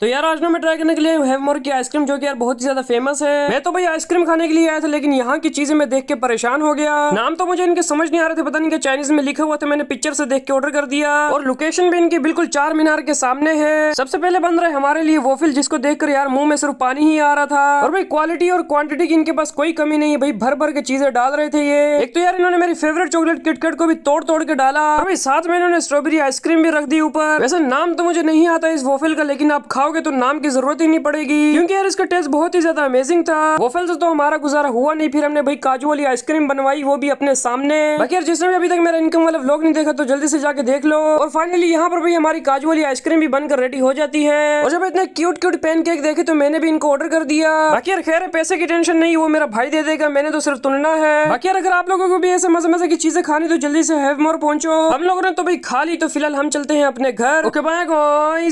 तो यार आज मैं ट्राई करने के लिए हैव मोर की आइसक्रीम जो कि यार बहुत ही ज्यादा फेमस है मैं तो भाई आइसक्रीम खाने के लिए आया था लेकिन यहाँ की चीजें मैं देख के परेशान हो गया नाम तो मुझे इनके समझ नहीं आ रहे थे पता नहीं क्या चाइनीज में लिखा हुआ था मैंने पिक्चर से देख के ऑर्डर कर दिया और लोकेशन भी इनकी बिल्कुल चार मीनार के सामने है सबसे पहले बन रहा है हमारे लिए वोफिल जिसको देख यार मुंह में सिर्फ पानी ही आ रहा था और भाई क्वालिटी और क्वांटिटी की इनके पास कोई कमी नहीं है भाई भर भर के चीजें डाल रहे थे ये एक तो यार इन्होंने मेरी फेवरेट चॉकलेट किटकेट को भी तोड़ तोड़ के डाला भाई साथ में इन्होंने स्ट्रॉबेरी आइसक्रीम भी रख दी ऊपर वैसे नाम तो मुझे नहीं आता इस वोफिल का लेकिन आप खाओ खाओगे तो नाम की जरूरत ही नहीं पड़ेगी क्योंकि यार इसका टेस्ट बहुत ही ज्यादा अमेजिंग था वफल से तो हमारा गुजारा हुआ नहीं फिर हमने भाई काजू वाली आइसक्रीम बनवाई वो भी अपने सामने बाकी यार जिसने भी अभी तक मेरा इनकम वाला ब्लॉग नहीं देखा तो जल्दी से जाके देख लो और फाइनली यहाँ पर भी हमारी काजू वाली आइसक्रीम भी बनकर रेडी हो जाती है और जब इतने क्यूट क्यूट पेन केक देखे तो मैंने भी इनको ऑर्डर कर दिया बाकी यार खैर पैसे की टेंशन नहीं वो मेरा भाई दे देगा मैंने तो सिर्फ तुलना है बाकी यार अगर आप लोगों को भी ऐसे मजे मजे की चीजें खानी तो जल्दी से है मोर पहुंचो हम लोगों ने तो भाई खा ली तो फिलहाल हम चलते हैं अपने घर ओके बाय